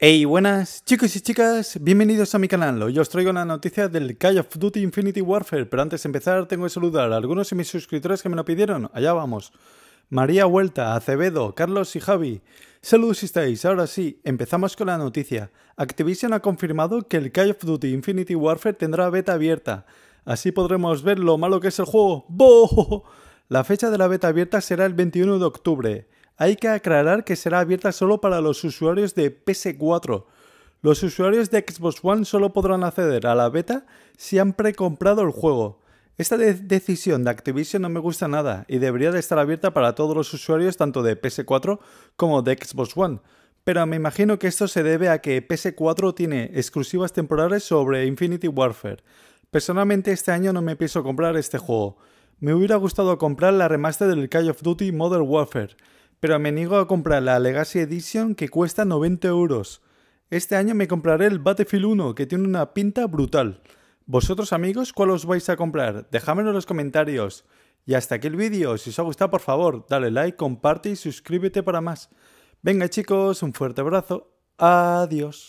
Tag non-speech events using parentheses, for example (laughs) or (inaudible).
Hey, buenas chicos y chicas, bienvenidos a mi canal. Hoy os traigo la noticia del Call of Duty Infinity Warfare, pero antes de empezar tengo que saludar a algunos de mis suscriptores que me lo pidieron. Allá vamos. María Vuelta, Acevedo, Carlos y Javi. Saludos si estáis. Ahora sí, empezamos con la noticia. Activision ha confirmado que el Call of Duty Infinity Warfare tendrá beta abierta. Así podremos ver lo malo que es el juego. ¡Boo! (laughs) La fecha de la beta abierta será el 21 de octubre. Hay que aclarar que será abierta solo para los usuarios de PS4. Los usuarios de Xbox One solo podrán acceder a la beta si han precomprado el juego. Esta decisión de Activision no me gusta nada y debería de estar abierta para todos los usuarios tanto de PS4 como de Xbox One. Pero me imagino que esto se debe a que PS4 tiene exclusivas temporales sobre Infinity Warfare. Personalmente este año no me pienso comprar este juego. Me hubiera gustado comprar la remaster del Call of Duty Modern Warfare, pero me niego a comprar la Legacy Edition que cuesta 90 euros. Este año me compraré el Battlefield 1, que tiene una pinta brutal. ¿Vosotros amigos cuál os vais a comprar? Dejadmelo en los comentarios. Y hasta aquí el vídeo. Si os ha gustado, por favor, dale like, comparte y suscríbete para más. Venga chicos, un fuerte abrazo. Adiós.